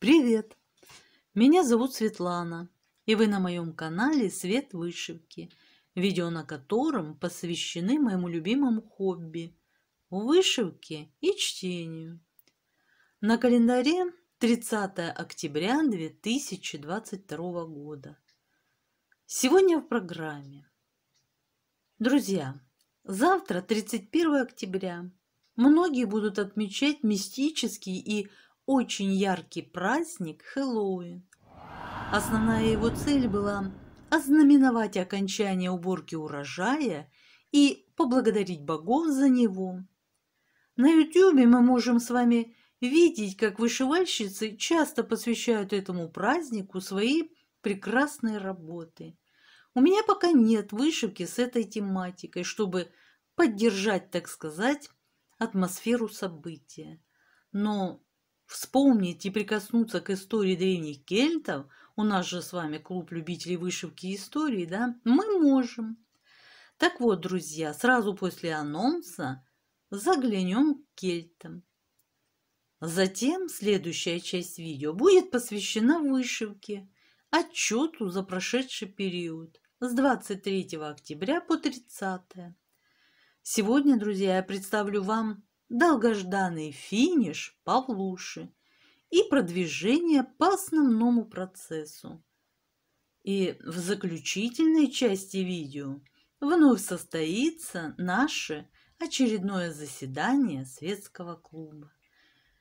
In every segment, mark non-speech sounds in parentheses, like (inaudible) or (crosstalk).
Привет! Меня зовут Светлана, и вы на моем канале «Свет вышивки», видео на котором посвящены моему любимому хобби – вышивке и чтению. На календаре 30 октября 2022 года. Сегодня в программе. Друзья, завтра, 31 октября, многие будут отмечать мистический и очень яркий праздник Хэллоуин. Основная его цель была ознаменовать окончание уборки урожая и поблагодарить богов за него. На ютюбе мы можем с вами видеть, как вышивальщицы часто посвящают этому празднику свои прекрасные работы. У меня пока нет вышивки с этой тематикой, чтобы поддержать, так сказать, атмосферу события. Но Вспомнить и прикоснуться к истории древних кельтов, у нас же с вами клуб любителей вышивки и истории, да, мы можем. Так вот, друзья, сразу после анонса заглянем к кельтам. Затем следующая часть видео будет посвящена вышивке, отчету за прошедший период с 23 октября по 30. Сегодня, друзья, я представлю вам долгожданный финиш Павлуши и продвижение по основному процессу. И в заключительной части видео вновь состоится наше очередное заседание светского клуба.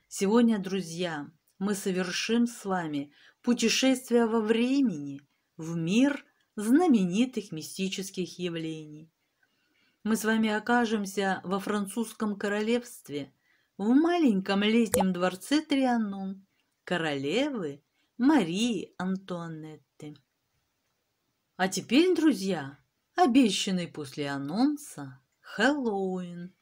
Сегодня, друзья, мы совершим с вами путешествие во времени в мир знаменитых мистических явлений мы с вами окажемся во французском королевстве, в маленьком летнем дворце Трианон, королевы Марии Антуанетты. А теперь, друзья, обещанный после анонса Хэллоуин.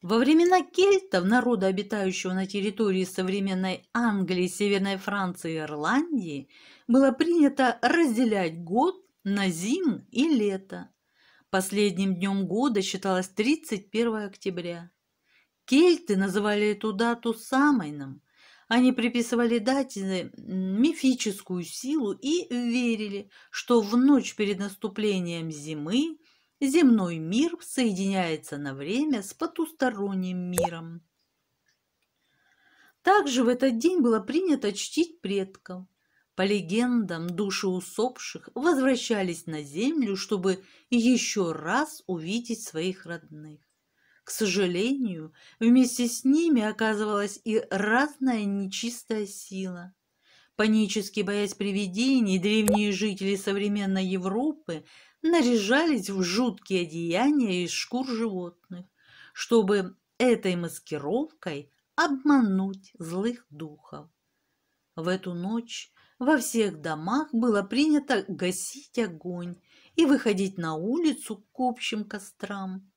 Во времена кельтов, народа, обитающего на территории современной Англии, Северной Франции и Ирландии, было принято разделять год на зиму и лето. Последним днем года считалось 31 октября. Кельты называли эту дату Самайном. Они приписывали дате э, мифическую силу и верили, что в ночь перед наступлением зимы земной мир соединяется на время с потусторонним миром. Также в этот день было принято чтить предков. По легендам, души усопших возвращались на землю, чтобы еще раз увидеть своих родных. К сожалению, вместе с ними оказывалась и разная нечистая сила. Панически боясь привидений, древние жители современной Европы наряжались в жуткие одеяния из шкур животных, чтобы этой маскировкой обмануть злых духов. В эту ночь во всех домах было принято гасить огонь и выходить на улицу к общим кострам.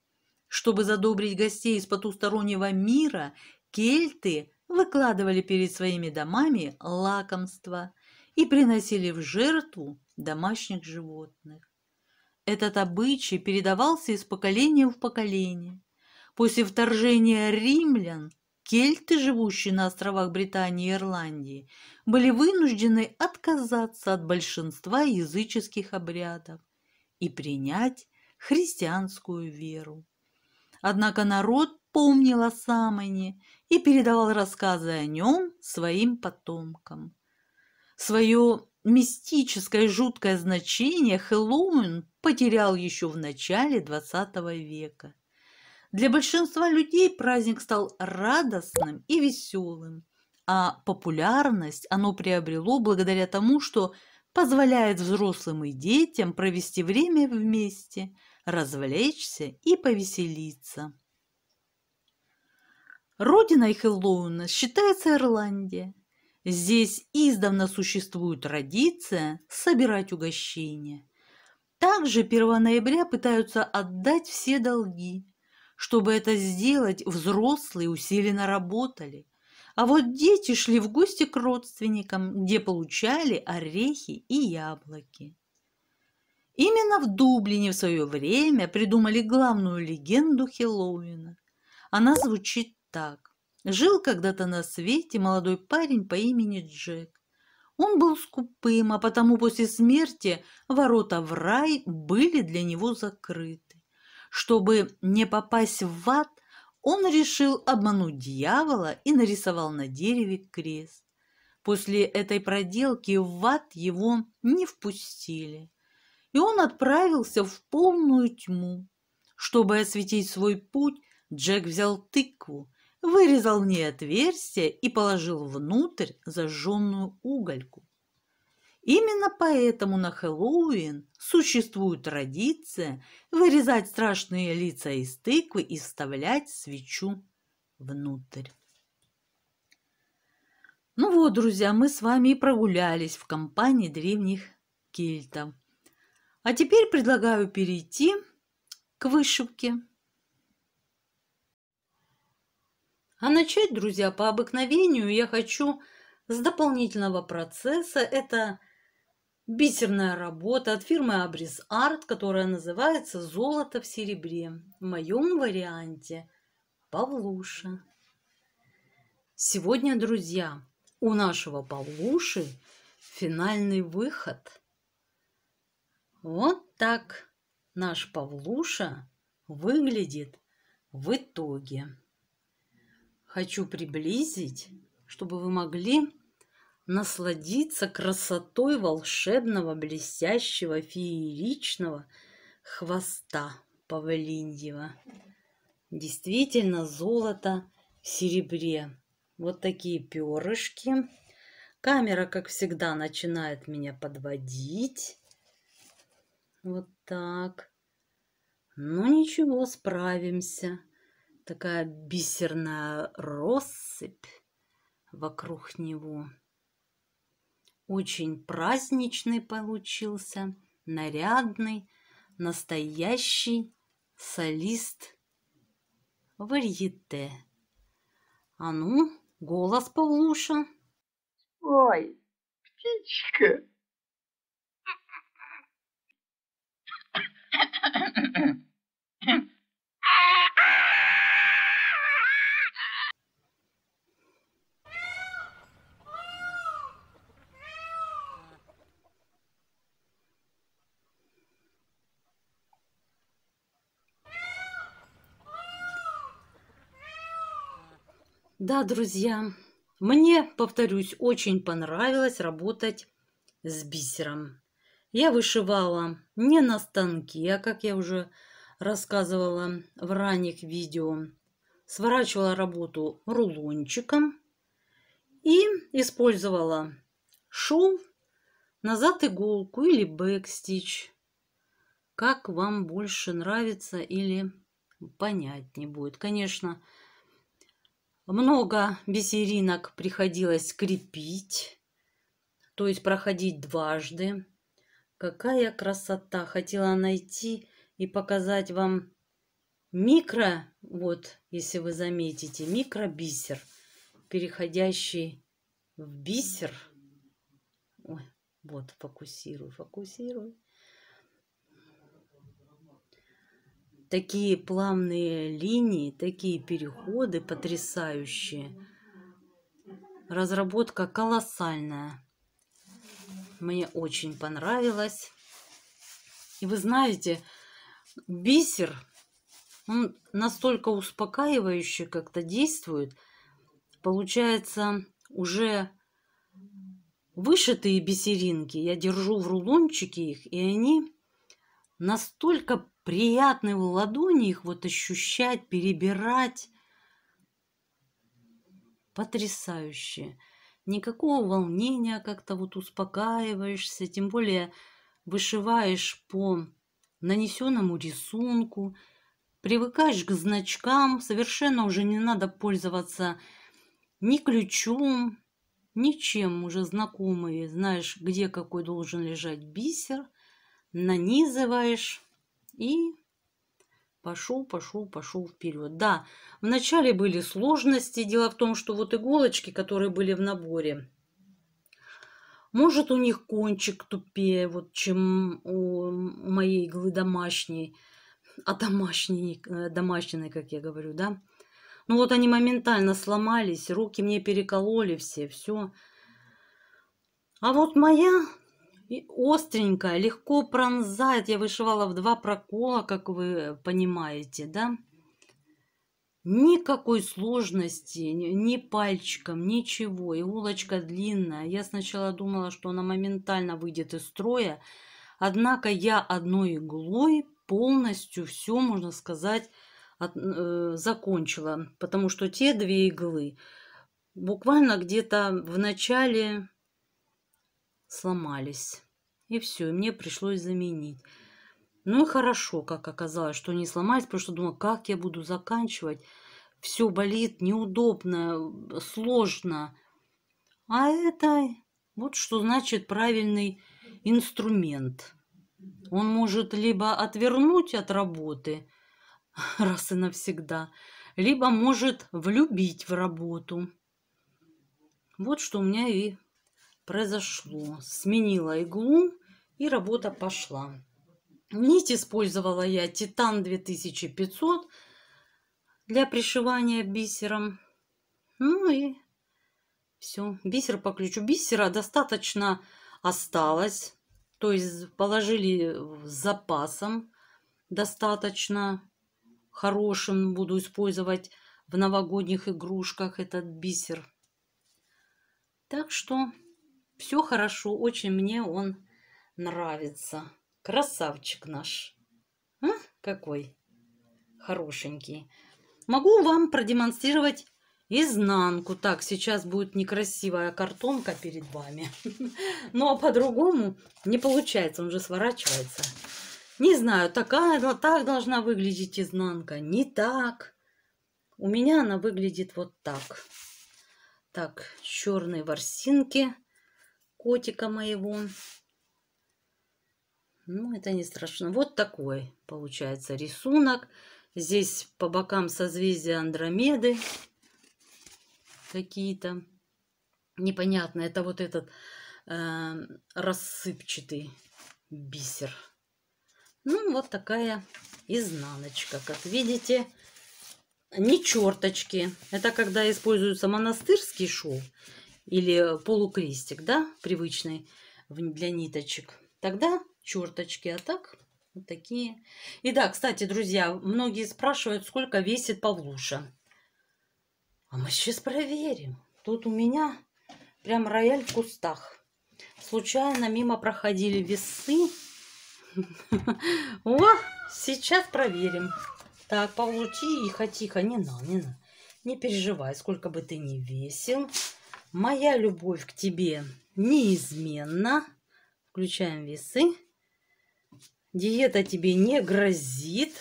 Чтобы задобрить гостей из потустороннего мира, кельты выкладывали перед своими домами лакомства и приносили в жертву домашних животных. Этот обычай передавался из поколения в поколение. После вторжения римлян Кельты, живущие на островах Британии и Ирландии, были вынуждены отказаться от большинства языческих обрядов и принять христианскую веру. Однако народ помнил о Самоне и передавал рассказы о нем своим потомкам. Свое мистическое жуткое значение Хэллоуин потерял еще в начале XX века – для большинства людей праздник стал радостным и веселым, а популярность оно приобрело благодаря тому, что позволяет взрослым и детям провести время вместе, развлечься и повеселиться. Родиной Хэллоуина считается Ирландия. Здесь издавна существует традиция собирать угощения. Также 1 ноября пытаются отдать все долги, чтобы это сделать, взрослые усиленно работали. А вот дети шли в гости к родственникам, где получали орехи и яблоки. Именно в Дублине в свое время придумали главную легенду Хэллоуина. Она звучит так. Жил когда-то на свете молодой парень по имени Джек. Он был скупым, а потому после смерти ворота в рай были для него закрыты. Чтобы не попасть в ад, он решил обмануть дьявола и нарисовал на дереве крест. После этой проделки в ад его не впустили, и он отправился в полную тьму. Чтобы осветить свой путь, Джек взял тыкву, вырезал в ней отверстие и положил внутрь зажженную угольку. Именно поэтому на Хэллоуин существует традиция вырезать страшные лица из тыквы и вставлять свечу внутрь. Ну вот, друзья, мы с вами и прогулялись в компании древних кельтов. А теперь предлагаю перейти к вышивке. А начать, друзья, по обыкновению я хочу с дополнительного процесса. Это Бисерная работа от фирмы Абрис Арт, которая называется «Золото в серебре». В моем варианте Павлуша. Сегодня, друзья, у нашего Павлуши финальный выход. Вот так наш Павлуша выглядит в итоге. Хочу приблизить, чтобы вы могли насладиться красотой волшебного, блестящего, фееричного хвоста павлиньего. Действительно, золото в серебре. Вот такие перышки. Камера, как всегда, начинает меня подводить. Вот так. Ну ничего, справимся. Такая бисерная россыпь вокруг него. Очень праздничный получился, нарядный, настоящий солист варьете. А ну, голос Павлуша. Ой, птичка. Да, друзья, мне, повторюсь, очень понравилось работать с бисером. Я вышивала не на станке, а как я уже рассказывала в ранних видео. Сворачивала работу рулончиком и использовала шов, назад иголку или бэкстич. Как вам больше нравится или понятнее будет. Конечно, много бисеринок приходилось крепить, то есть проходить дважды. Какая красота! Хотела найти и показать вам микро, вот, если вы заметите, микробисер, переходящий в бисер. Ой, вот, фокусирую, фокусирую. такие плавные линии, такие переходы потрясающие. Разработка колоссальная. Мне очень понравилось. И вы знаете, бисер, он настолько успокаивающе как-то действует. Получается, уже вышитые бисеринки я держу в рулончике их, и они настолько приятно в ладони их вот ощущать, перебирать. Потрясающе. Никакого волнения, как-то вот успокаиваешься, тем более вышиваешь по нанесенному рисунку, привыкаешь к значкам, совершенно уже не надо пользоваться ни ключом, ничем уже знакомые, знаешь, где какой должен лежать бисер – нанизываешь и пошел, пошел, пошел вперед. Да, вначале были сложности. Дело в том, что вот иголочки, которые были в наборе, может, у них кончик тупее, вот, чем у моей иглы домашней, а домашней, э, домашней, как я говорю, да. Ну вот они моментально сломались, руки мне перекололи все, все. А вот моя остренькая, легко пронзает. Я вышивала в два прокола, как вы понимаете, да? Никакой сложности, ни пальчиком, ничего. Иголочка длинная. Я сначала думала, что она моментально выйдет из строя. Однако я одной иглой полностью все, можно сказать, э, закончила. Потому что те две иглы буквально где-то в начале сломались. И все, и мне пришлось заменить. Ну и хорошо, как оказалось, что не сломались, потому что думала, как я буду заканчивать. Все болит, неудобно, сложно. А это вот что значит правильный инструмент. Он может либо отвернуть от работы (laughs) раз и навсегда, либо может влюбить в работу. Вот что у меня и произошло. Сменила иглу и работа пошла. Нить использовала я Титан 2500 для пришивания бисером. Ну и все. Бисер по ключу. Бисера достаточно осталось. То есть положили с запасом достаточно хорошим. Буду использовать в новогодних игрушках этот бисер. Так что все хорошо, очень мне он нравится. Красавчик наш. А? Какой хорошенький. Могу вам продемонстрировать изнанку. Так, сейчас будет некрасивая картонка перед вами. (laughs) Ну, а по-другому не получается, он же сворачивается. Не знаю, такая, так должна выглядеть изнанка, не так. У меня она выглядит вот так. Так, черные ворсинки котика моего. Ну, это не страшно. Вот такой получается рисунок. Здесь по бокам созвездия Андромеды какие-то. Непонятно, это вот этот э, рассыпчатый бисер. Ну, вот такая изнаночка, как видите. Не черточки. Это когда используется монастырский шов или полукрестик, да, привычный для ниточек, тогда черточки, а так вот такие. И да, кстати, друзья, многие спрашивают, сколько весит Павлуша. А мы сейчас проверим. Тут у меня прям рояль в кустах. Случайно мимо проходили весы. (laughs) О, сейчас проверим. Так, Павлу, тихо, тихо, не надо, не надо. Не переживай, сколько бы ты ни весил. Моя любовь к тебе неизменна. Включаем весы. Диета тебе не грозит.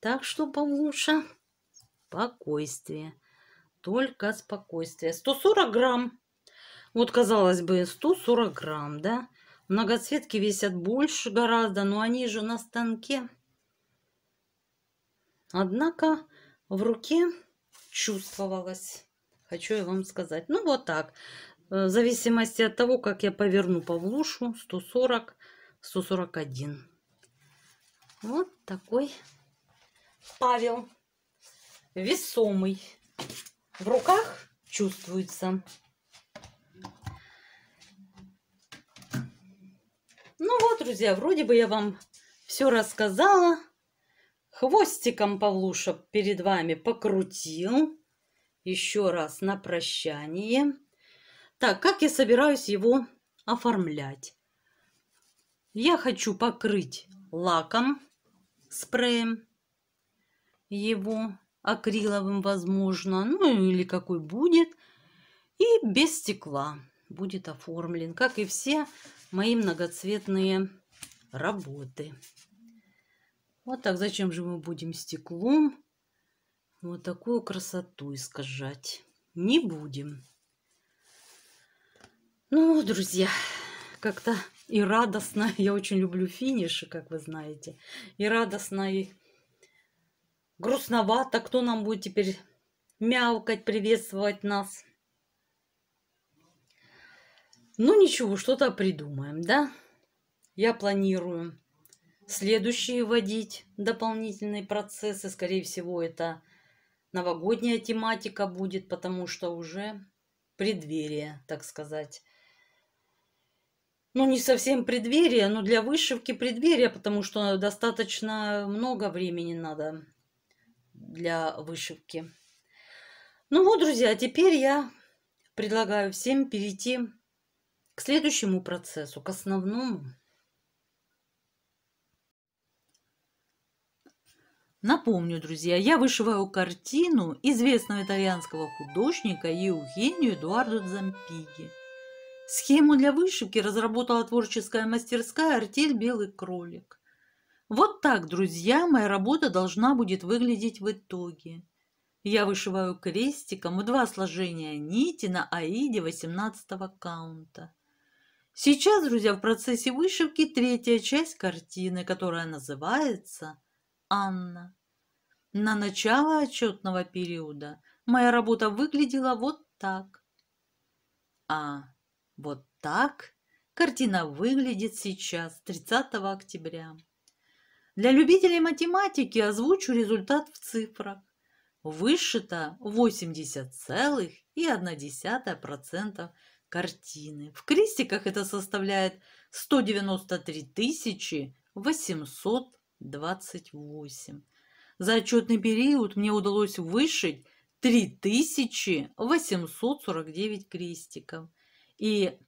Так что получше спокойствие. Только спокойствие. 140 грамм. Вот, казалось бы, 140 грамм, да? Многоцветки весят больше гораздо, но они же на станке. Однако в руке чувствовалось хочу я вам сказать. Ну, вот так. Э, в зависимости от того, как я поверну Павлушу, 140, 141. Вот такой Павел. Весомый. В руках чувствуется. Ну вот, друзья, вроде бы я вам все рассказала. Хвостиком Павлуша перед вами покрутил еще раз на прощание. Так, как я собираюсь его оформлять? Я хочу покрыть лаком, спреем его, акриловым, возможно, ну или какой будет, и без стекла будет оформлен, как и все мои многоцветные работы. Вот так, зачем же мы будем стеклом вот такую красоту искажать не будем. Ну, друзья, как-то и радостно. (laughs) Я очень люблю финиши, как вы знаете. И радостно, и грустновато. Кто нам будет теперь мяукать, приветствовать нас? Ну, ничего, что-то придумаем, да? Я планирую следующие вводить дополнительные процессы. Скорее всего, это новогодняя тематика будет, потому что уже преддверие, так сказать. Ну, не совсем преддверие, но для вышивки преддверие, потому что достаточно много времени надо для вышивки. Ну вот, друзья, теперь я предлагаю всем перейти к следующему процессу, к основному. Напомню, друзья, я вышиваю картину известного итальянского художника Евгению Эдуарду Дзампиги. Схему для вышивки разработала творческая мастерская «Артель Белый кролик». Вот так, друзья, моя работа должна будет выглядеть в итоге. Я вышиваю крестиком два сложения нити на аиде 18 каунта. Сейчас, друзья, в процессе вышивки третья часть картины, которая называется «Анна». На начало отчетного периода моя работа выглядела вот так. А вот так картина выглядит сейчас, 30 октября. Для любителей математики озвучу результат в цифрах. Вышито 80,1% картины. В крестиках это составляет 193 828. За отчетный период мне удалось вышить 3849 крестиков. И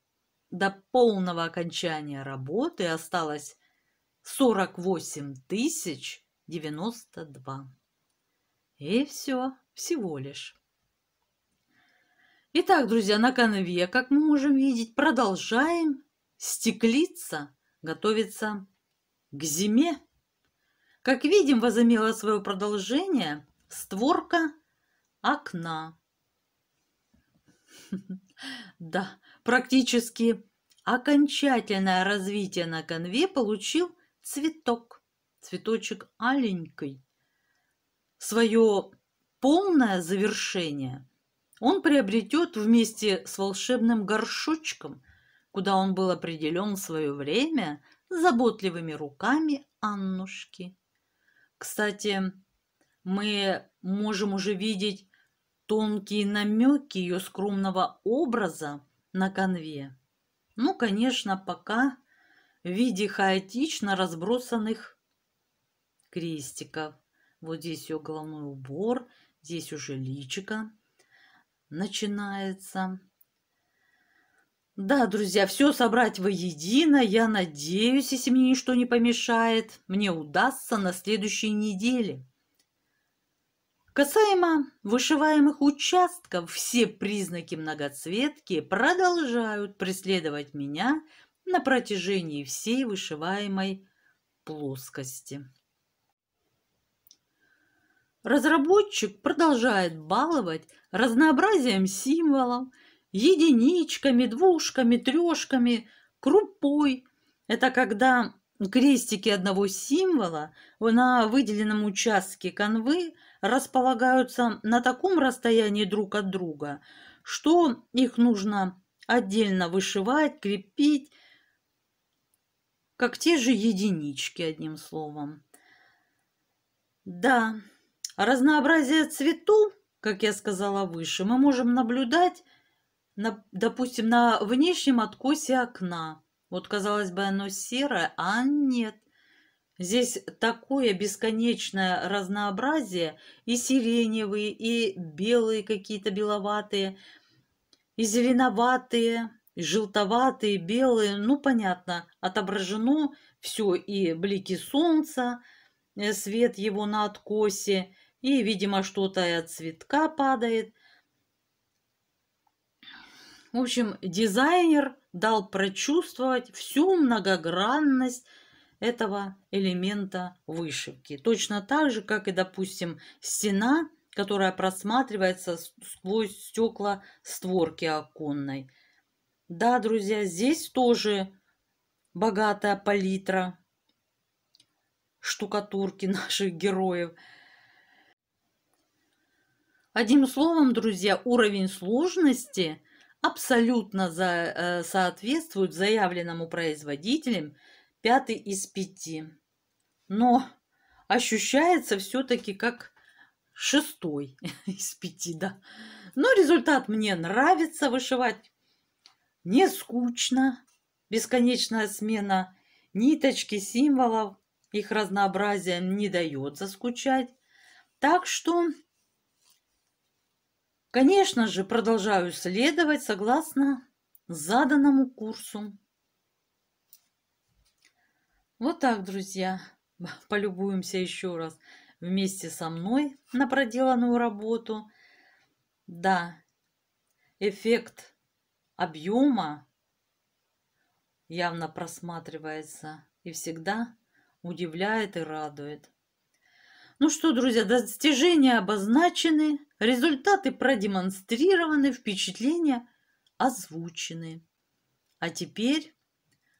до полного окончания работы осталось 48 тысяч И все, всего лишь. Итак, друзья, на конве, как мы можем видеть, продолжаем стеклиться, готовиться к зиме. Как видим, возымела свое продолжение створка окна. (laughs) Да, практически окончательное развитие на конве получил цветок, цветочек аленький. Свое полное завершение он приобретет вместе с волшебным горшочком, куда он был определен в свое время заботливыми руками Аннушки. Кстати, мы можем уже видеть тонкие намеки ее скромного образа на конве. Ну, конечно, пока в виде хаотично разбросанных крестиков. Вот здесь ее головной убор, здесь уже личика начинается. Да, друзья, все собрать воедино, я надеюсь, если мне ничто не помешает, мне удастся на следующей неделе. Касаемо вышиваемых участков, все признаки многоцветки продолжают преследовать меня на протяжении всей вышиваемой плоскости. Разработчик продолжает баловать разнообразием символов – единичками, двушками, трешками, крупой. Это когда крестики одного символа на выделенном участке канвы располагаются на таком расстоянии друг от друга, что их нужно отдельно вышивать, крепить, как те же единички, одним словом. Да, разнообразие цвету, как я сказала выше, мы можем наблюдать на, допустим, на внешнем откосе окна. Вот, казалось бы, оно серое, а нет. Здесь такое бесконечное разнообразие. И сиреневые, и белые какие-то беловатые, и зеленоватые, и желтоватые, белые. Ну, понятно, отображено все и блики солнца, э, свет его на откосе, и, видимо, что-то от цветка падает. В общем, дизайнер дал прочувствовать всю многогранность этого элемента вышивки. Точно так же, как и, допустим, стена, которая просматривается сквозь стекла створки оконной. Да, друзья, здесь тоже богатая палитра штукатурки (laughs) наших героев. Одним словом, друзья, уровень сложности абсолютно за, э, соответствуют заявленному производителем пятый из пяти. Но ощущается все-таки как шестой (laughs) из пяти, да. Но результат мне нравится вышивать. Не скучно. Бесконечная смена ниточки, символов, их разнообразие не дает заскучать. Так что Конечно же, продолжаю следовать согласно заданному курсу. Вот так, друзья. (laughs) Полюбуемся еще раз вместе со мной на проделанную работу. Да, эффект объема явно просматривается и всегда удивляет и радует. Ну что, друзья, достижения обозначены, результаты продемонстрированы, впечатления озвучены. А теперь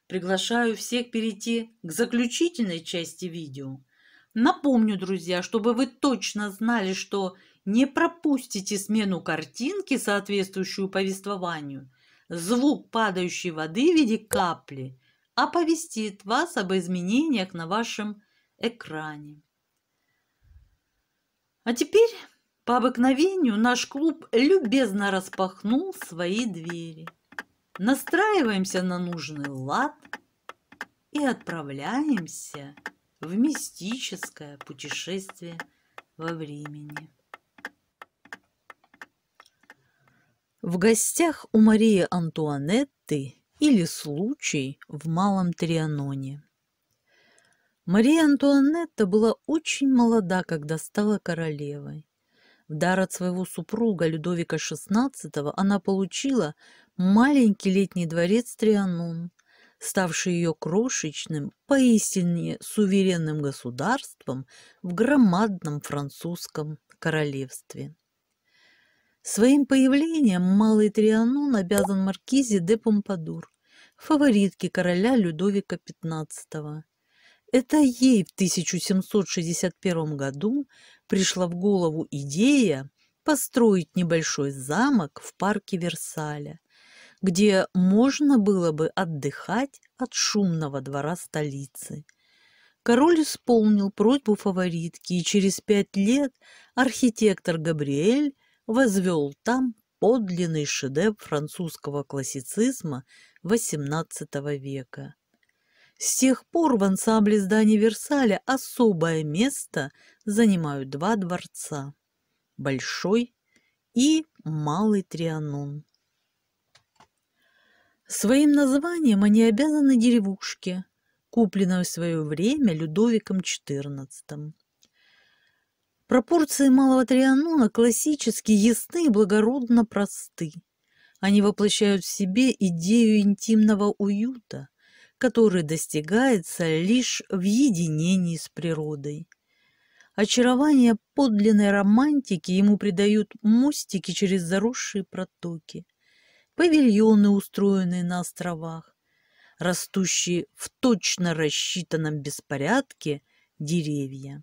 приглашаю всех перейти к заключительной части видео. Напомню, друзья, чтобы вы точно знали, что не пропустите смену картинки, соответствующую повествованию. Звук падающей воды в виде капли оповестит вас об изменениях на вашем экране. А теперь по обыкновению наш клуб любезно распахнул свои двери. Настраиваемся на нужный лад и отправляемся в мистическое путешествие во времени. В гостях у Марии Антуанетты или случай в Малом Трианоне. Мария Антуанетта была очень молода, когда стала королевой. В дар от своего супруга Людовика XVI она получила маленький летний дворец Трианон, ставший ее крошечным, поистине суверенным государством в громадном французском королевстве. Своим появлением малый Трианон обязан маркизе де Помпадур, фаворитке короля Людовика XV, это ей в 1761 году пришла в голову идея построить небольшой замок в парке Версаля, где можно было бы отдыхать от шумного двора столицы. Король исполнил просьбу фаворитки, и через пять лет архитектор Габриэль возвел там подлинный шедевр французского классицизма XVIII века – с тех пор в ансамбле здания Версаля особое место занимают два дворца – Большой и Малый Трианон. Своим названием они обязаны деревушке, купленной в свое время Людовиком XIV. Пропорции Малого Трианона классически ясны и благородно просты. Они воплощают в себе идею интимного уюта – который достигается лишь в единении с природой. Очарование подлинной романтики ему придают мостики через заросшие протоки, павильоны, устроенные на островах, растущие в точно рассчитанном беспорядке деревья.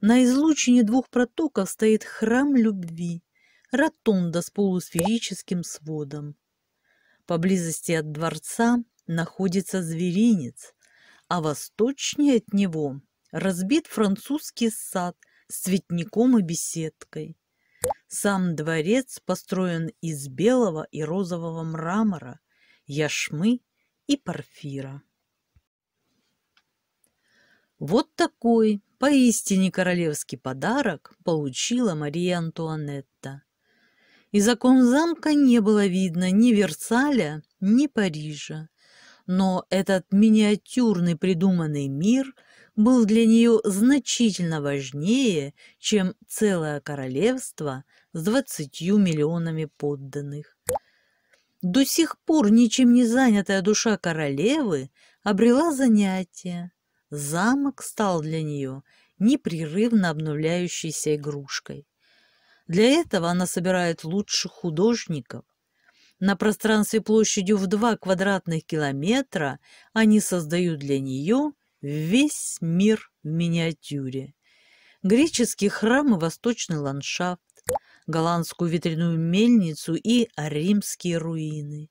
На излучине двух протоков стоит храм любви, ротонда с полусферическим сводом. Поблизости от дворца находится зверинец, а восточнее от него разбит французский сад с цветником и беседкой. Сам дворец построен из белого и розового мрамора, яшмы и парфира. Вот такой поистине королевский подарок получила Мария Антуанетта. Из окон замка не было видно ни Версаля, ни Парижа но этот миниатюрный придуманный мир был для нее значительно важнее, чем целое королевство с двадцатью миллионами подданных. До сих пор ничем не занятая душа королевы обрела занятие. Замок стал для нее непрерывно обновляющейся игрушкой. Для этого она собирает лучших художников, на пространстве площадью в 2 квадратных километра они создают для нее весь мир в миниатюре. Греческий храм и восточный ландшафт, голландскую ветряную мельницу и римские руины.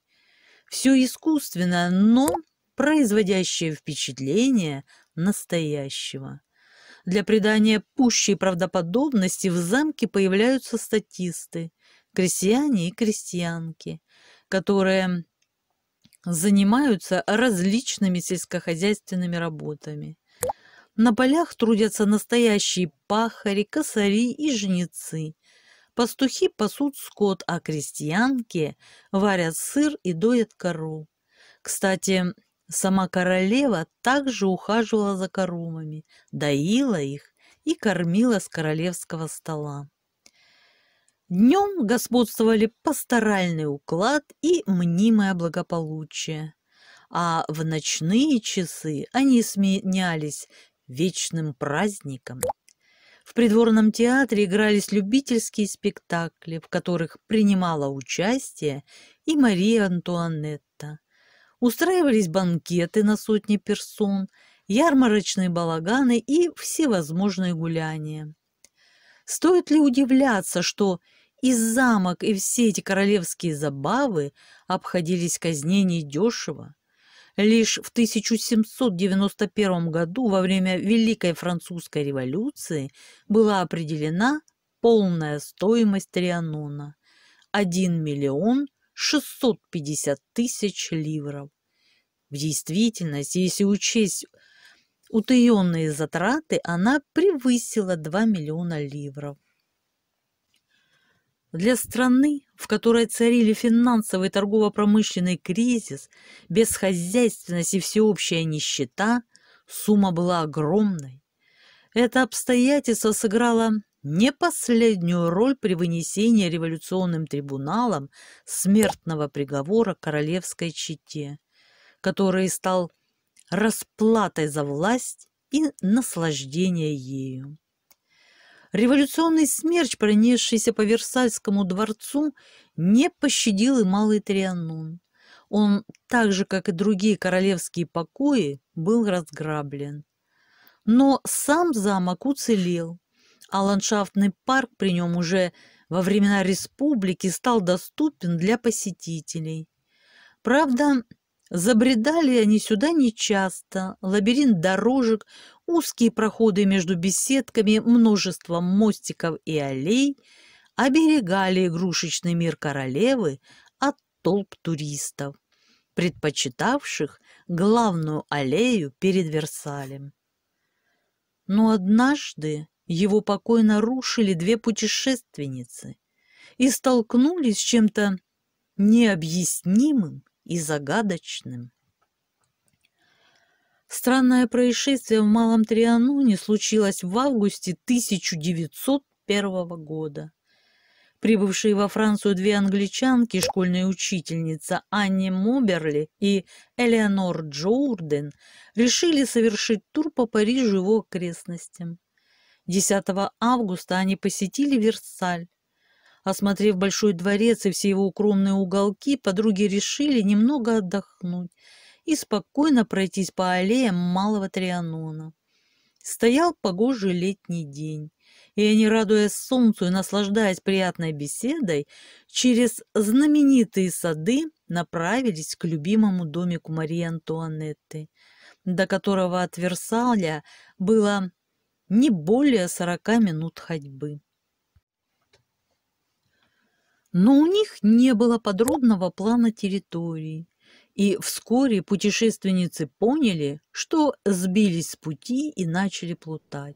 Все искусственное, но производящее впечатление настоящего. Для придания пущей правдоподобности в замке появляются статисты, крестьяне и крестьянки, которые занимаются различными сельскохозяйственными работами. На полях трудятся настоящие пахари, косари и жнецы. Пастухи пасут скот, а крестьянки варят сыр и доят кору. Кстати, сама королева также ухаживала за коромами, доила их и кормила с королевского стола. Днем господствовали пасторальный уклад и мнимое благополучие, а в ночные часы они сменялись вечным праздником. В придворном театре игрались любительские спектакли, в которых принимала участие и Мария Антуанетта. Устраивались банкеты на сотни персон, ярмарочные балаганы и всевозможные гуляния. Стоит ли удивляться, что и замок, и все эти королевские забавы обходились казнений дешево. Лишь в 1791 году во время Великой Французской революции была определена полная стоимость Трианона – 1 миллион 650 тысяч ливров. В действительности, если учесть утаенные затраты, она превысила 2 миллиона ливров. Для страны, в которой царили финансовый торгово-промышленный кризис, бесхозяйственность и всеобщая нищета, сумма была огромной. Это обстоятельство сыграло не последнюю роль при вынесении революционным трибуналом смертного приговора королевской чете, который стал расплатой за власть и наслаждение ею. Революционный смерч, пронесшийся по Версальскому дворцу, не пощадил и малый Трианон. Он, так же, как и другие королевские покои, был разграблен. Но сам замок уцелел, а ландшафтный парк при нем уже во времена республики стал доступен для посетителей. Правда, забредали они сюда нечасто. Лабиринт дорожек узкие проходы между беседками, множеством мостиков и аллей оберегали игрушечный мир королевы от толп туристов, предпочитавших главную аллею перед Версалем. Но однажды его покой нарушили две путешественницы и столкнулись с чем-то необъяснимым и загадочным. Странное происшествие в Малом Триануне случилось в августе 1901 года. Прибывшие во Францию две англичанки, школьная учительница Анни Моберли и Элеонор Джоурден, решили совершить тур по Парижу и его окрестностям. 10 августа они посетили Версаль. Осмотрев Большой дворец и все его укромные уголки, подруги решили немного отдохнуть – и спокойно пройтись по аллеям Малого Трианона. Стоял погожий летний день, и они, радуясь солнцу и наслаждаясь приятной беседой, через знаменитые сады направились к любимому домику Марии Антуанетты, до которого от Версаля было не более сорока минут ходьбы. Но у них не было подробного плана территории, и вскоре путешественницы поняли, что сбились с пути и начали плутать.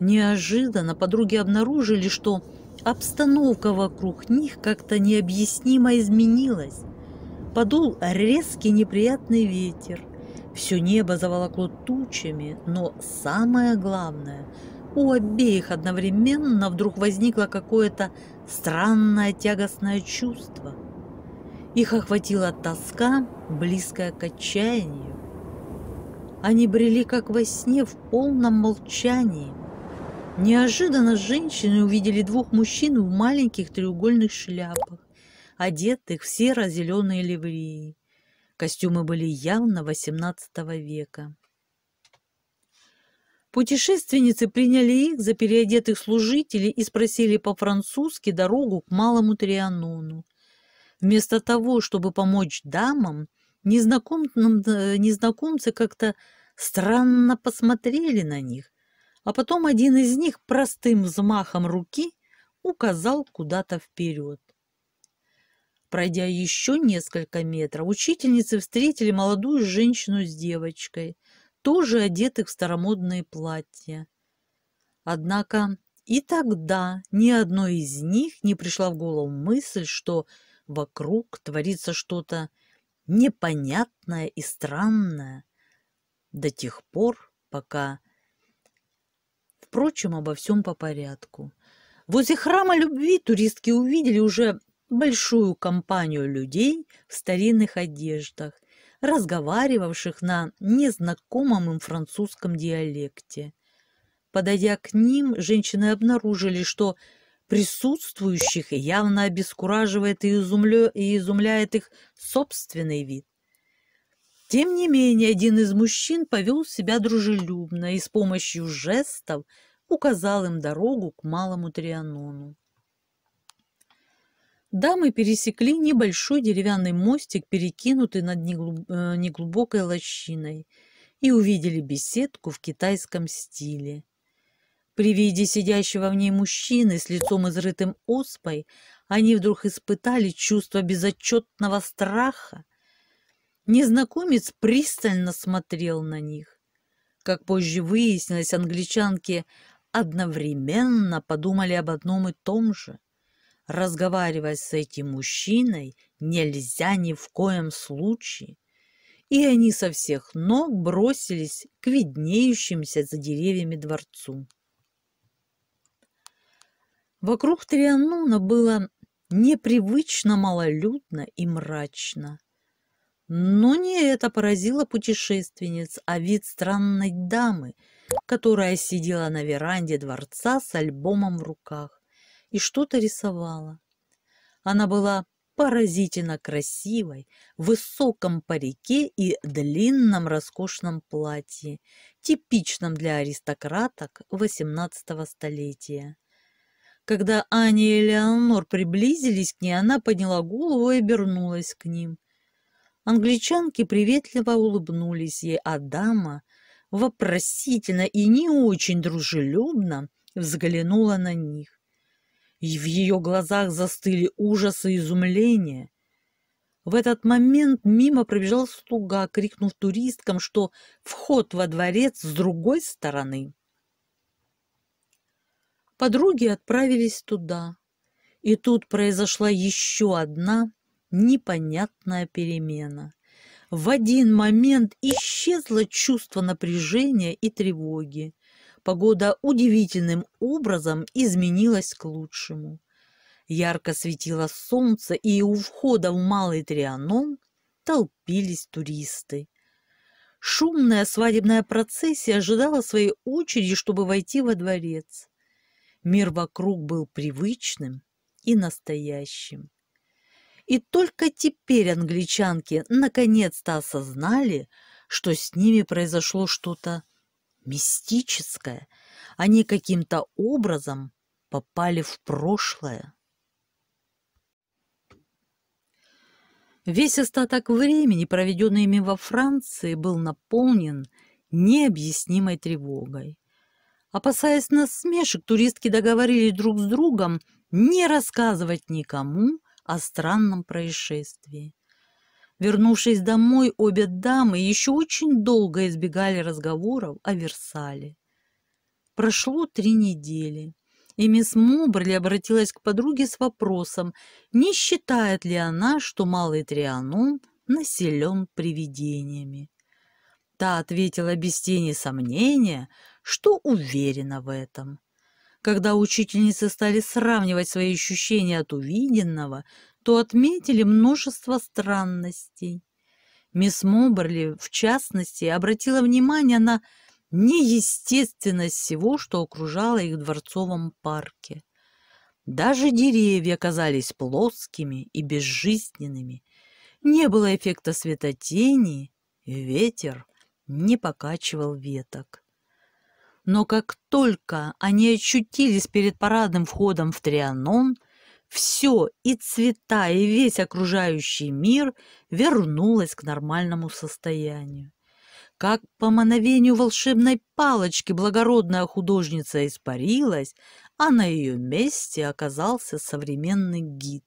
Неожиданно подруги обнаружили, что обстановка вокруг них как-то необъяснимо изменилась. Подул резкий неприятный ветер. Все небо заволокло тучами, но самое главное – у обеих одновременно вдруг возникло какое-то странное тягостное чувство – их охватила тоска, близкая к отчаянию. Они брели, как во сне, в полном молчании. Неожиданно женщины увидели двух мужчин в маленьких треугольных шляпах, одетых в серо-зеленые ливреи. Костюмы были явно XVIII века. Путешественницы приняли их за переодетых служителей и спросили по-французски дорогу к Малому Трианону. Вместо того, чтобы помочь дамам, незнаком... Э, незнакомцы как-то странно посмотрели на них, а потом один из них простым взмахом руки указал куда-то вперед. Пройдя еще несколько метров, учительницы встретили молодую женщину с девочкой, тоже одетых в старомодные платья. Однако и тогда ни одной из них не пришла в голову мысль, что Вокруг творится что-то непонятное и странное до тех пор, пока... Впрочем, обо всем по порядку. Возле храма любви туристки увидели уже большую компанию людей в старинных одеждах, разговаривавших на незнакомом им французском диалекте. Подойдя к ним, женщины обнаружили, что присутствующих явно обескураживает и, изумлю, и изумляет их собственный вид. Тем не менее, один из мужчин повел себя дружелюбно и с помощью жестов указал им дорогу к Малому Трианону. Дамы пересекли небольшой деревянный мостик, перекинутый над э, неглубокой лощиной, и увидели беседку в китайском стиле. При виде сидящего в ней мужчины с лицом изрытым оспой, они вдруг испытали чувство безотчетного страха. Незнакомец пристально смотрел на них. Как позже выяснилось, англичанки одновременно подумали об одном и том же. Разговаривать с этим мужчиной нельзя ни в коем случае. И они со всех ног бросились к виднеющимся за деревьями дворцу. Вокруг Трианона было непривычно малолюдно и мрачно. Но не это поразило путешественниц, а вид странной дамы, которая сидела на веранде дворца с альбомом в руках и что-то рисовала. Она была поразительно красивой, в высоком парике и длинном роскошном платье, типичном для аристократок XVIII столетия. Когда Аня и Леонор приблизились к ней, она подняла голову и обернулась к ним. Англичанки приветливо улыбнулись ей, а дама вопросительно и не очень дружелюбно взглянула на них. И в ее глазах застыли ужас и изумление. В этот момент мимо пробежал слуга, крикнув туристкам, что вход во дворец с другой стороны. Подруги отправились туда. И тут произошла еще одна непонятная перемена. В один момент исчезло чувство напряжения и тревоги. Погода удивительным образом изменилась к лучшему. Ярко светило солнце, и у входа в Малый Трианон толпились туристы. Шумная свадебная процессия ожидала своей очереди, чтобы войти во дворец. Мир вокруг был привычным и настоящим. И только теперь англичанки наконец-то осознали, что с ними произошло что-то мистическое. Они каким-то образом попали в прошлое. Весь остаток времени, проведенный ими во Франции, был наполнен необъяснимой тревогой. Опасаясь насмешек, туристки договорились друг с другом не рассказывать никому о странном происшествии. Вернувшись домой, обе дамы еще очень долго избегали разговоров о Версале. Прошло три недели, и мисс Мобрли обратилась к подруге с вопросом, не считает ли она, что Малый Трианон населен привидениями. Та ответила без тени сомнения, что уверена в этом. Когда учительницы стали сравнивать свои ощущения от увиденного, то отметили множество странностей. Мисс Моберли, в частности, обратила внимание на неестественность всего, что окружало их в дворцовом парке. Даже деревья казались плоскими и безжизненными. Не было эффекта светотени, ветер не покачивал веток. Но как только они очутились перед парадным входом в Трианон, все, и цвета, и весь окружающий мир вернулось к нормальному состоянию. Как по мановению волшебной палочки благородная художница испарилась, а на ее месте оказался современный гид,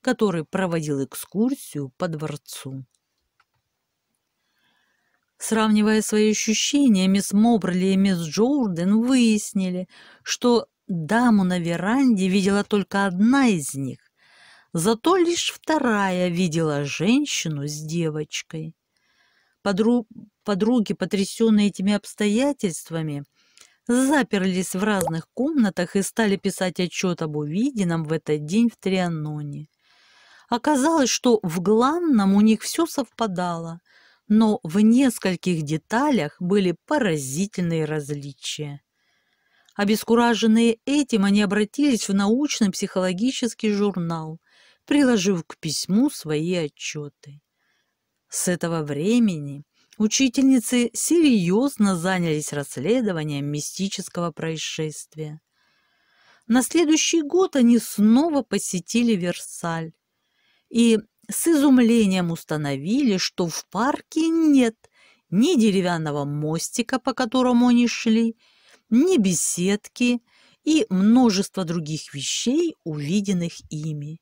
который проводил экскурсию по дворцу. Сравнивая свои ощущения, мисс Мобрли и мисс Джорден выяснили, что даму на веранде видела только одна из них, зато лишь вторая видела женщину с девочкой. Подру... Подруги, потрясенные этими обстоятельствами, заперлись в разных комнатах и стали писать отчет об увиденном в этот день в Трианоне. Оказалось, что в главном у них все совпадало – но в нескольких деталях были поразительные различия. Обескураженные этим, они обратились в научно-психологический журнал, приложив к письму свои отчеты. С этого времени учительницы серьезно занялись расследованием мистического происшествия. На следующий год они снова посетили Версаль, и с изумлением установили, что в парке нет ни деревянного мостика, по которому они шли, ни беседки и множество других вещей, увиденных ими.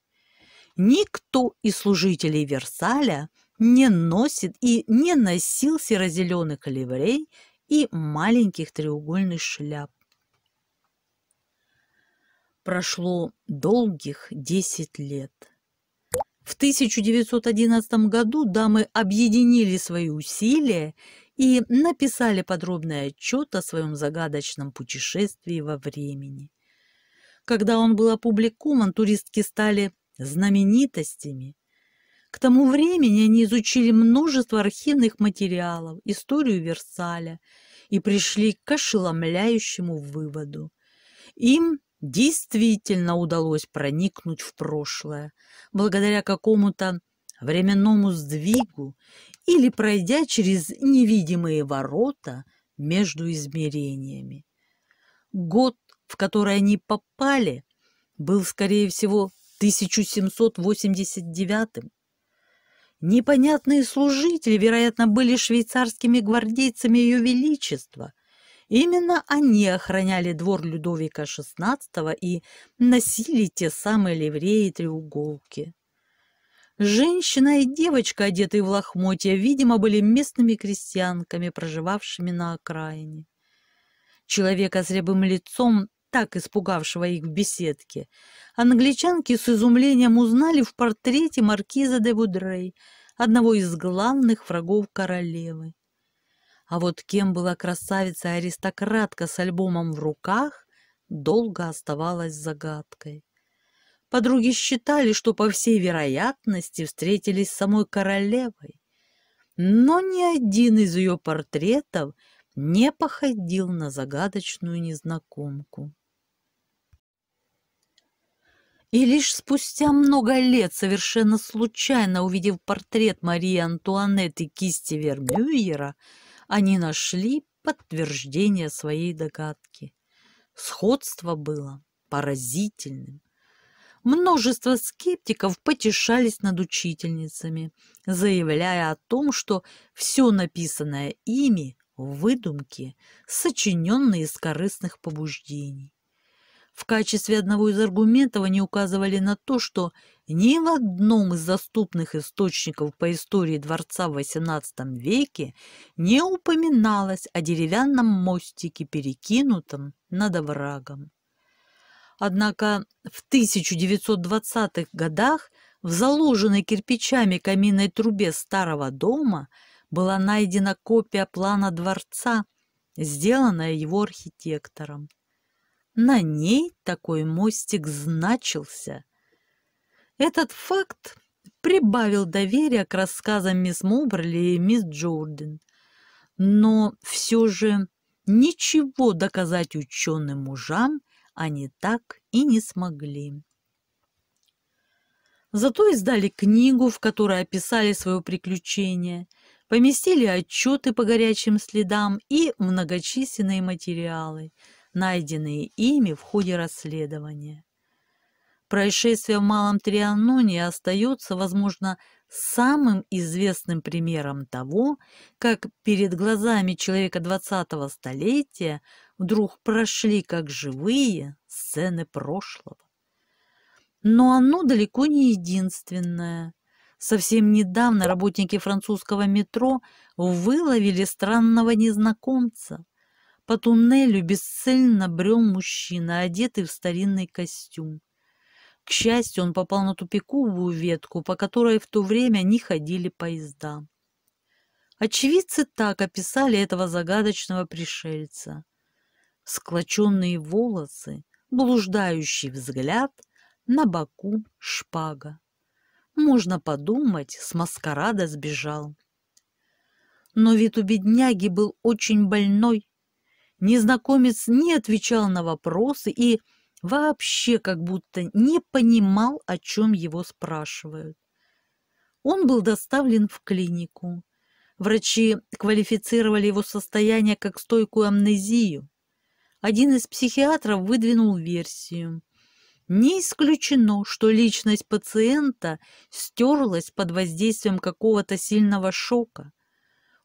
Никто из служителей Версаля не носит и не носил серо-зеленых ливрей и маленьких треугольных шляп. Прошло долгих десять лет – в 1911 году дамы объединили свои усилия и написали подробный отчет о своем загадочном путешествии во времени. Когда он был опубликован, туристки стали знаменитостями. К тому времени они изучили множество архивных материалов, историю Версаля и пришли к ошеломляющему выводу. Им действительно удалось проникнуть в прошлое благодаря какому-то временному сдвигу или пройдя через невидимые ворота между измерениями. Год, в который они попали, был, скорее всего, 1789 Непонятные служители, вероятно, были швейцарскими гвардейцами Ее Величества – Именно они охраняли двор Людовика XVI и носили те самые ливреи и треуголки. Женщина и девочка, одетые в лохмотья, видимо, были местными крестьянками, проживавшими на окраине. Человека с рябым лицом, так испугавшего их в беседке, англичанки с изумлением узнали в портрете маркиза де Будрей, одного из главных врагов королевы. А вот кем была красавица-аристократка с альбомом в руках, долго оставалась загадкой. Подруги считали, что, по всей вероятности, встретились с самой королевой. Но ни один из ее портретов не походил на загадочную незнакомку. И лишь спустя много лет, совершенно случайно увидев портрет Марии Антуанетты кисти Вермюера, они нашли подтверждение своей догадки. Сходство было поразительным. Множество скептиков потешались над учительницами, заявляя о том, что все написанное ими – выдумки, сочиненные из корыстных побуждений. В качестве одного из аргументов они указывали на то, что ни в одном из доступных источников по истории дворца в XVIII веке не упоминалось о деревянном мостике, перекинутом над оврагом. Однако в 1920-х годах в заложенной кирпичами каминной трубе старого дома была найдена копия плана дворца, сделанная его архитектором. На ней такой мостик значился. Этот факт прибавил доверия к рассказам мисс Мобрли и мисс Джордан. Но все же ничего доказать ученым мужам они так и не смогли. Зато издали книгу, в которой описали свое приключение, поместили отчеты по горячим следам и многочисленные материалы – найденные ими в ходе расследования. Происшествие в Малом Трианоне остается, возможно, самым известным примером того, как перед глазами человека 20-го столетия вдруг прошли как живые сцены прошлого. Но оно далеко не единственное. Совсем недавно работники французского метро выловили странного незнакомца, по туннелю бесцельно брел мужчина, одетый в старинный костюм. К счастью, он попал на тупиковую ветку, по которой в то время не ходили поезда. Очевидцы так описали этого загадочного пришельца. Склоченные волосы, блуждающий взгляд, на боку шпага. Можно подумать, с маскарада сбежал. Но вид у бедняги был очень больной, Незнакомец не отвечал на вопросы и вообще как будто не понимал, о чем его спрашивают. Он был доставлен в клинику. Врачи квалифицировали его состояние как стойкую амнезию. Один из психиатров выдвинул версию. Не исключено, что личность пациента стерлась под воздействием какого-то сильного шока.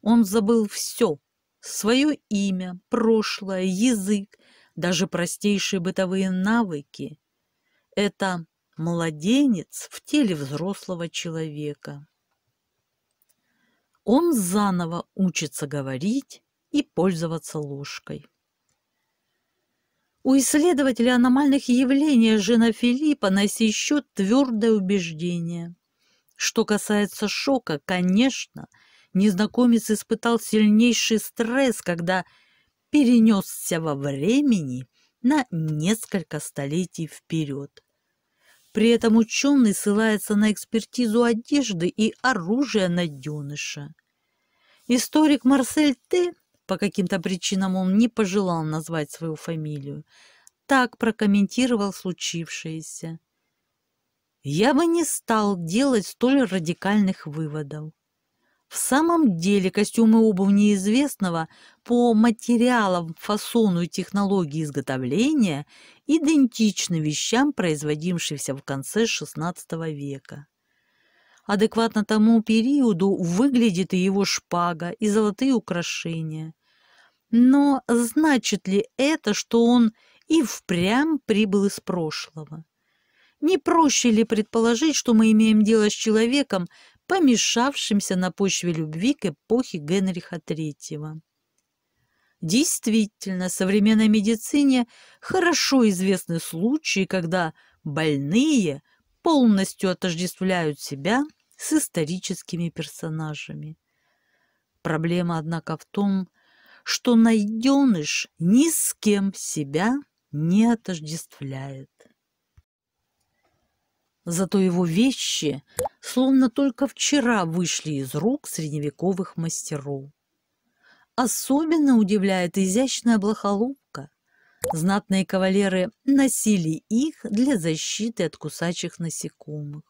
Он забыл все, свое имя, прошлое, язык, даже простейшие бытовые навыки. Это младенец в теле взрослого человека. Он заново учится говорить и пользоваться ложкой. У исследователя аномальных явлений Жена Филиппа на сей счет твердое убеждение. Что касается шока, конечно – незнакомец испытал сильнейший стресс, когда перенесся во времени на несколько столетий вперед. При этом ученый ссылается на экспертизу одежды и оружия найденыша. Историк Марсель Т. По каким-то причинам он не пожелал назвать свою фамилию. Так прокомментировал случившееся. Я бы не стал делать столь радикальных выводов. В самом деле костюмы обувь неизвестного по материалам, фасону и технологии изготовления идентичны вещам, производившимся в конце XVI века. Адекватно тому периоду выглядит и его шпага, и золотые украшения. Но значит ли это, что он и впрямь прибыл из прошлого? Не проще ли предположить, что мы имеем дело с человеком, помешавшимся на почве любви к эпохе Генриха III. Действительно, в современной медицине хорошо известны случаи, когда больные полностью отождествляют себя с историческими персонажами. Проблема, однако, в том, что найденыш ни с кем себя не отождествляет. Зато его вещи словно только вчера вышли из рук средневековых мастеров. Особенно удивляет изящная блохолубка. Знатные кавалеры носили их для защиты от кусачих насекомых.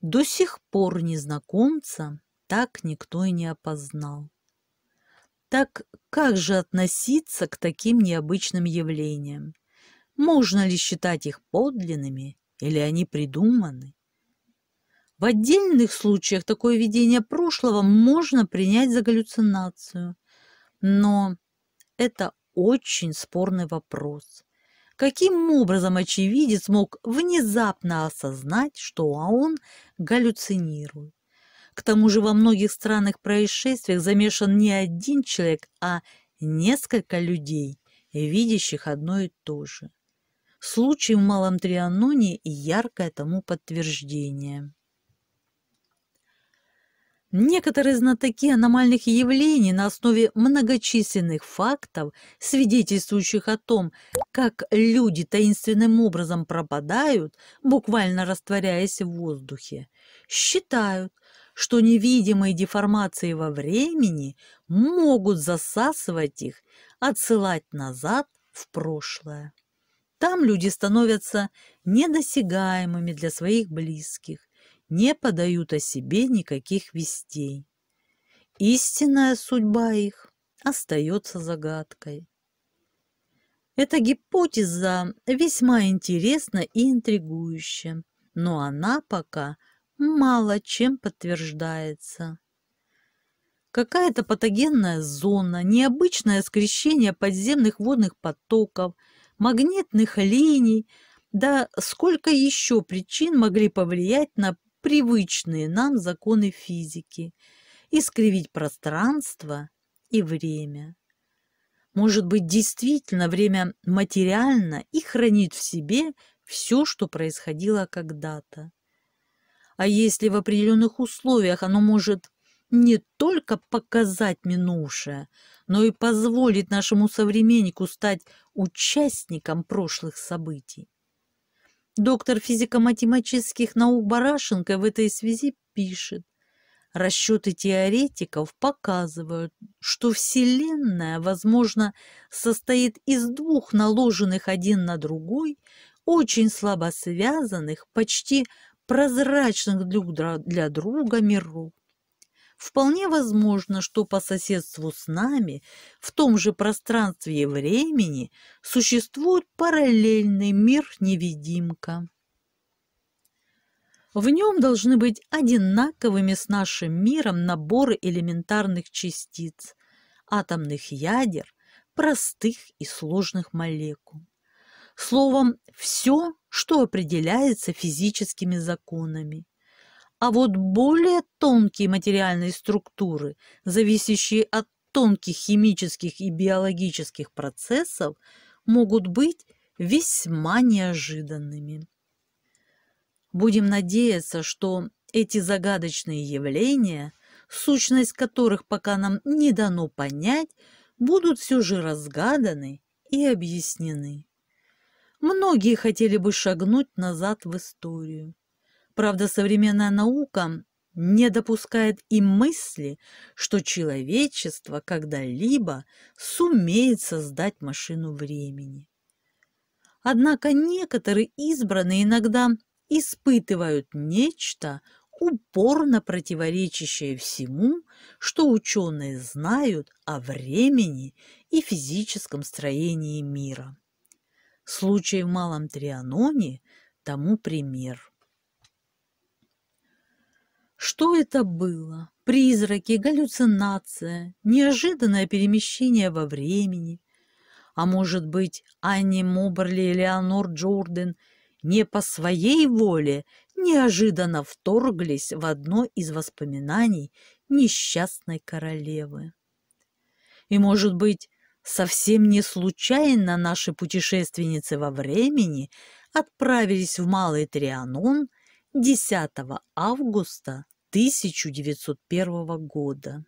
До сих пор незнакомца так никто и не опознал. Так как же относиться к таким необычным явлениям? Можно ли считать их подлинными или они придуманы. В отдельных случаях такое видение прошлого можно принять за галлюцинацию, но это очень спорный вопрос. Каким образом очевидец мог внезапно осознать, что он галлюцинирует? К тому же во многих странных происшествиях замешан не один человек, а несколько людей, видящих одно и то же. Случай в Малом Трианоне и яркое тому подтверждение. Некоторые знатоки аномальных явлений на основе многочисленных фактов, свидетельствующих о том, как люди таинственным образом пропадают, буквально растворяясь в воздухе, считают, что невидимые деформации во времени могут засасывать их, отсылать назад в прошлое. Там люди становятся недосягаемыми для своих близких, не подают о себе никаких вестей. Истинная судьба их остается загадкой. Эта гипотеза весьма интересна и интригующа, но она пока мало чем подтверждается. Какая-то патогенная зона, необычное скрещение подземных водных потоков – магнитных линий, да сколько еще причин могли повлиять на привычные нам законы физики, искривить пространство и время. Может быть, действительно время материально и хранит в себе все, что происходило когда-то. А если в определенных условиях оно может не только показать минувшее, но и позволить нашему современнику стать участником прошлых событий. Доктор физико-математических наук Барашенко в этой связи пишет, расчеты теоретиков показывают, что Вселенная, возможно, состоит из двух наложенных один на другой, очень слабо связанных, почти прозрачных друг для друга миров. Вполне возможно, что по соседству с нами, в том же пространстве и времени, существует параллельный мир-невидимка. В нем должны быть одинаковыми с нашим миром наборы элементарных частиц, атомных ядер, простых и сложных молекул. Словом, все, что определяется физическими законами. А вот более тонкие материальные структуры, зависящие от тонких химических и биологических процессов, могут быть весьма неожиданными. Будем надеяться, что эти загадочные явления, сущность которых пока нам не дано понять, будут все же разгаданы и объяснены. Многие хотели бы шагнуть назад в историю, Правда, современная наука не допускает и мысли, что человечество когда-либо сумеет создать машину времени. Однако некоторые избранные иногда испытывают нечто, упорно противоречащее всему, что ученые знают о времени и физическом строении мира. Случай в Малом Трианоне тому пример. Что это было? Призраки, галлюцинация, неожиданное перемещение во времени? А может быть, Анни Моберли и Леонор Джордан не по своей воле неожиданно вторглись в одно из воспоминаний несчастной королевы? И, может быть, совсем не случайно наши путешественницы во времени отправились в Малый Трианон – 10 августа 1901 года.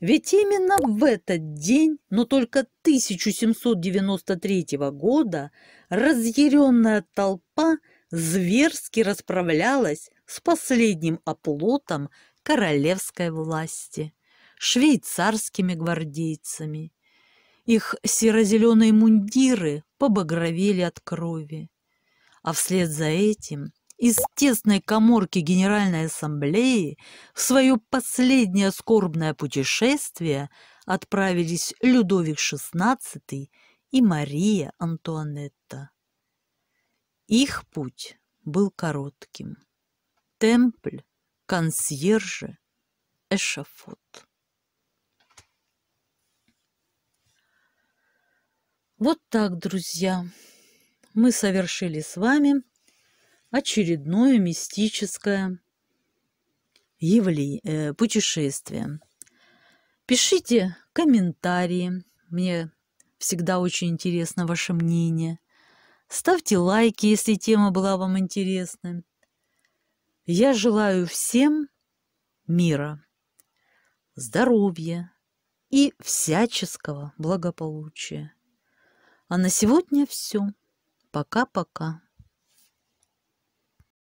Ведь именно в этот день, но только 1793 года, разъяренная толпа зверски расправлялась с последним оплотом королевской власти – швейцарскими гвардейцами. Их серо-зеленые мундиры побагровели от крови. А вслед за этим из тесной коморки Генеральной Ассамблеи в свое последнее скорбное путешествие отправились Людовик XVI и Мария Антуанетта. Их путь был коротким. Темпль, консьержи, эшафот. Вот так, друзья мы совершили с вами очередное мистическое явли... э, путешествие. Пишите комментарии, мне всегда очень интересно ваше мнение. Ставьте лайки, если тема была вам интересна. Я желаю всем мира, здоровья и всяческого благополучия. А на сегодня все. Пока-пока.